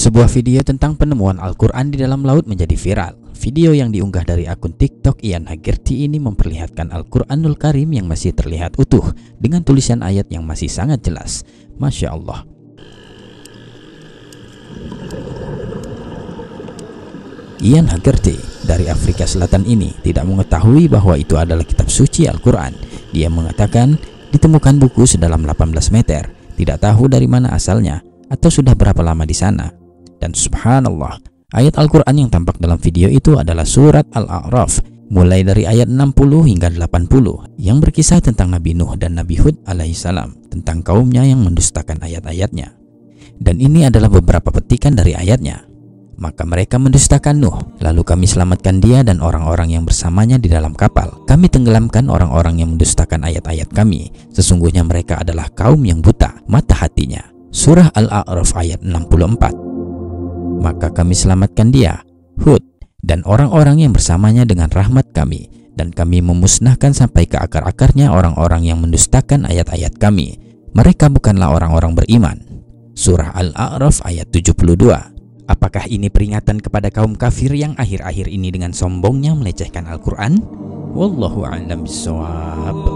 Sebuah video tentang penemuan Al-Quran di dalam laut menjadi viral. Video yang diunggah dari akun TikTok Ian Hagerti ini memperlihatkan Al-Quranul Karim yang masih terlihat utuh dengan tulisan ayat yang masih sangat jelas. Masya Allah. Ian Hagerti dari Afrika Selatan ini tidak mengetahui bahwa itu adalah kitab suci Al-Quran. Dia mengatakan ditemukan buku sedalam 18 meter, tidak tahu dari mana asalnya atau sudah berapa lama di sana dan subhanallah, ayat Al-Quran yang tampak dalam video itu adalah surat Al-A'raf mulai dari ayat 60 hingga 80 yang berkisah tentang Nabi Nuh dan Nabi Hud alaihissalam tentang kaumnya yang mendustakan ayat-ayatnya. Dan ini adalah beberapa petikan dari ayatnya. Maka mereka mendustakan Nuh, lalu kami selamatkan dia dan orang-orang yang bersamanya di dalam kapal. Kami tenggelamkan orang-orang yang mendustakan ayat-ayat kami. Sesungguhnya mereka adalah kaum yang buta, mata hatinya. Surah Al-A'raf ayat 64 maka kami selamatkan dia, Hud, dan orang-orang yang bersamanya dengan rahmat kami, dan kami memusnahkan sampai ke akar-akarnya orang-orang yang mendustakan ayat-ayat kami. Mereka bukanlah orang-orang beriman. Surah Al-A'raf ayat 72 Apakah ini peringatan kepada kaum kafir yang akhir-akhir ini dengan sombongnya melecehkan Al-Quran? Wallahu a'lam bishawab.